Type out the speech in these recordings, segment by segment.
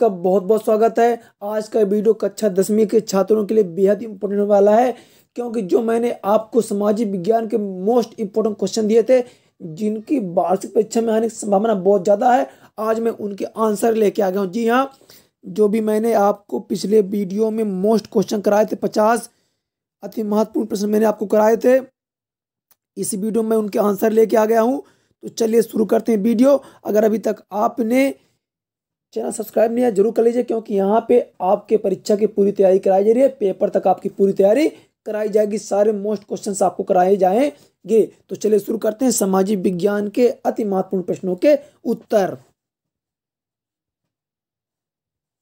का बहुत बहुत स्वागत है आज का वीडियो कक्षा दसवीं के छात्रों के लिए बेहद इंपॉर्टेंट वाला है क्योंकि जो मैंने आपको सामाजिक विज्ञान के मोस्ट इंपॉर्टेंट क्वेश्चन दिए थे जिनकी वार्षिक परीक्षा में आने की संभावना बहुत ज़्यादा है आज मैं उनके आंसर लेके आ गया हूँ जी हाँ जो भी मैंने आपको पिछले वीडियो में मोस्ट क्वेश्चन कराए थे पचास अति महत्वपूर्ण प्रश्न मैंने आपको कराए थे इस वीडियो में उनके आंसर लेके आ गया हूँ तो चलिए शुरू करते हैं वीडियो अगर अभी तक आपने चैनल सब्सक्राइब नहीं है जरूर कर लीजिए क्योंकि यहाँ पे आपके परीक्षा की पूरी तैयारी कराई जा रही है पेपर तक आपकी पूरी तैयारी कराई जाएगी सारे मोस्ट क्वेश्चन आपको कराए जाएंगे तो चलिए शुरू करते हैं सामाजिक विज्ञान के अति महत्वपूर्ण प्रश्नों के उत्तर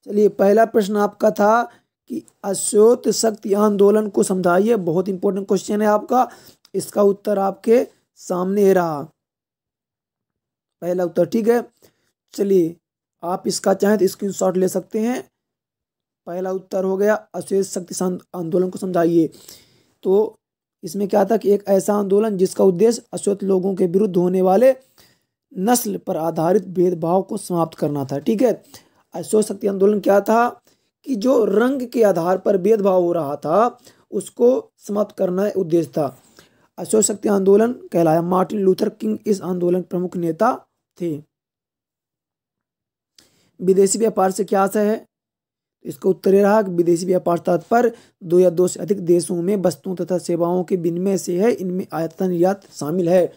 चलिए पहला प्रश्न आपका था कि अश्वत शक्ति आंदोलन को समझाइए बहुत इंपॉर्टेंट क्वेश्चन है आपका इसका उत्तर आपके सामने रहा पहला उत्तर ठीक है चलिए आप इसका चाहें तो स्क्रीन ले सकते हैं पहला उत्तर हो गया अशेष शक्ति आंदोलन को समझाइए तो इसमें क्या था कि एक ऐसा आंदोलन जिसका उद्देश्य अश्वेत लोगों के विरुद्ध होने वाले नस्ल पर आधारित भेदभाव को समाप्त करना था ठीक है अश्वेत शक्ति आंदोलन क्या था कि जो रंग के आधार पर भेदभाव हो रहा था उसको समाप्त करना उद्देश्य था अशोक शक्ति आंदोलन कहलाया मार्टिन लूथर किंग इस आंदोलन प्रमुख नेता थे विदेशी व्यापार से क्या आशा है इसका उत्तर ये रहा कि विदेशी व्यापार तात्पर्य दो या दो से अधिक देशों में वस्तुओं तथा सेवाओं के विनिमय से है इनमें आयात निर्यात शामिल है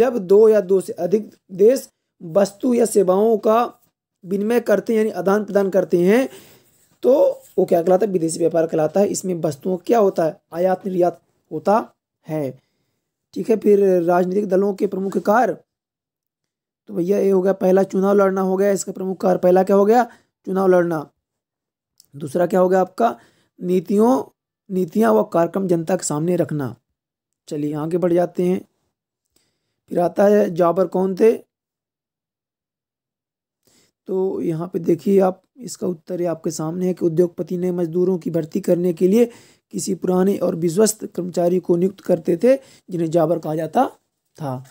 जब दो या दो से अधिक देश वस्तु या सेवाओं का विनिमय करते हैं यानी आदान प्रदान करते हैं तो वो क्या कहलाता है विदेशी व्यापार कहलाता है इसमें वस्तुओं क्या होता है आयात निर्यात होता है ठीक है फिर राजनीतिक दलों के प्रमुख कार्य तो भैया ये हो गया पहला चुनाव लड़ना हो गया इसका प्रमुख कार्य पहला क्या हो गया चुनाव लड़ना दूसरा क्या हो गया आपका नीतियों नीतियां व कार्यक्रम जनता के सामने रखना चलिए आगे बढ़ जाते हैं फिर आता है जाबर कौन थे तो यहाँ पे देखिए आप इसका उत्तर ये आपके सामने है कि उद्योगपति ने मजदूरों की भर्ती करने के लिए किसी पुराने और विश्वस्त कर्मचारी को नियुक्त करते थे जिन्हें जाबर कहा जाता था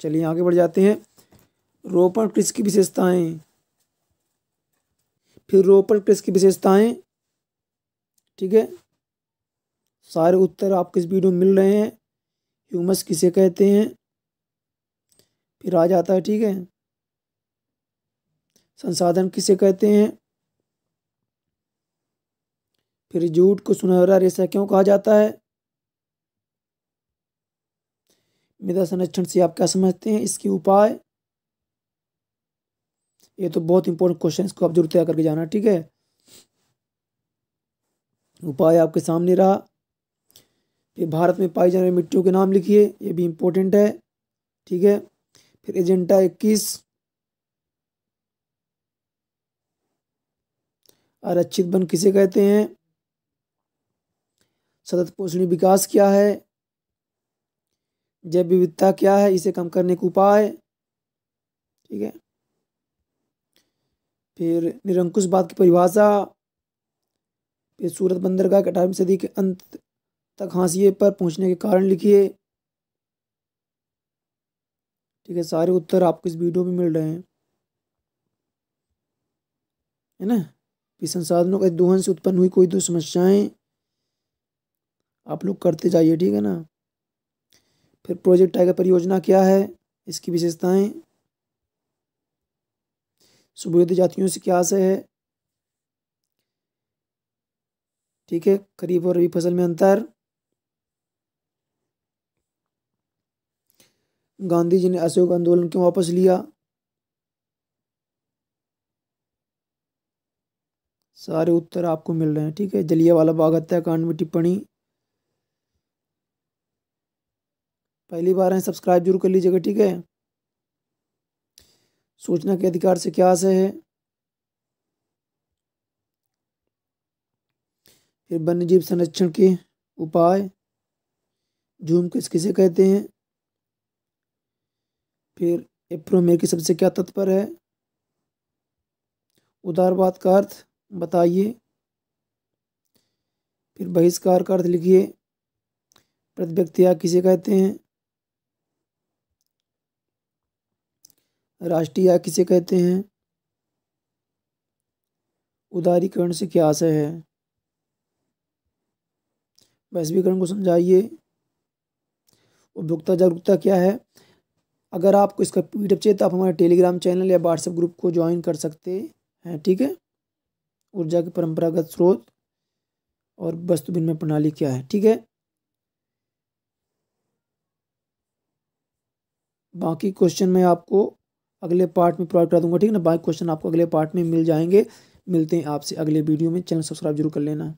चलिए आगे बढ़ जाते हैं रोपण कृषि की विशेषताएं फिर रोपण कृषि की विशेषताएं ठीक है सारे उत्तर आपको इस वीडियो में मिल रहे हैं ह्यूमस किसे कहते हैं फिर आ जाता है ठीक है संसाधन किसे कहते हैं फिर जूट को सुनहरा रेशा क्यों कहा जाता है मृदा संरक्षण से आप क्या समझते हैं इसके उपाय ये तो बहुत इंपॉर्टेंट क्वेश्चन इसको आप जरूर तैयार करके जाना ठीक है उपाय आपके सामने रहा फिर भारत में पाई जाने वाली मिट्टियों के नाम लिखिए ये भी इम्पोर्टेंट है ठीक है फिर एजेंडा इक्कीस आरक्षित बन किसे कहते हैं सतत पोषणी विकास क्या है जैव विविधता क्या है इसे कम करने के उपाय ठीक है फिर निरंकुशवाद की परिभाषा फिर सूरत बंदरगाह के अठारहवीं सदी के अंत तक हाँसी पर पहुंचने के कारण लिखिए ठीक है सारे उत्तर आपको इस वीडियो में मिल रहे हैं है ना कि संसाधनों के दोहन से उत्पन्न हुई कोई दो समस्याएं आप लोग करते जाइए ठीक है ना फिर प्रोजेक्ट टाइगर परियोजना क्या है इसकी विशेषताएं सुबुद तो जातियों से क्या आशय है ठीक है खरीफ और रबी फसल में अंतर गांधी जी ने अशोक आंदोलन क्यों वापस लिया सारे उत्तर आपको मिल रहे हैं ठीक है जलिया वाला बाग हत्याकांड में टिप्पणी पहली बार है सब्सक्राइब जरूर कर लीजिएगा ठीक है सूचना के अधिकार से क्या आशय है फिर वन्य जीव संरक्षण के उपाय झूम किस किसे कहते हैं फिर एप्रोमेर की सबसे क्या तत्पर है उदारवाद का अर्थ बताइए फिर बहिष्कार का अर्थ लिखिए प्रतिव्यक्तिया किसे कहते हैं राष्ट्रीय आय किसे कहते हैं उदारीकरण से क्या आशय है वैश्वीकरण को समझाइए उपभोक्ता जागरूकता क्या है अगर आपको इसका पीडीएफ चाहिए तो आप हमारे टेलीग्राम चैनल या व्हाट्सएप ग्रुप को ज्वाइन कर सकते हैं ठीक है ऊर्जा के परंपरागत स्रोत और वस्तु विनिमय प्रणाली क्या है ठीक है बाकी क्वेश्चन मैं आपको अगले पार्ट में प्रोवाइड करा दूंगा ठीक है ना बाकी क्वेश्चन आपको अगले पार्ट में मिल जाएंगे मिलते हैं आपसे अगले वीडियो में चैनल सब्सक्राइब जरूर कर लेना